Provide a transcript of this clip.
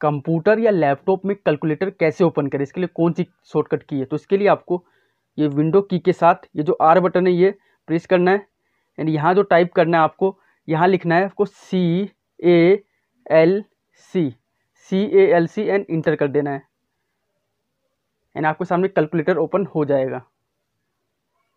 computer या laptop में calculator कैसे ओपन करें इसके लिए कौन सी शॉर्टकट की है तो इसके लिए आपको ये विंडो की के साथ ये जो आर बटन है ये प्रेस करना है एंड यहाँ जो टाइप करना है आपको यहाँ लिखना है आपको C A L C C A L C and enter कर देना है एंड आपके सामने कैलकुलेटर ओपन हो जाएगा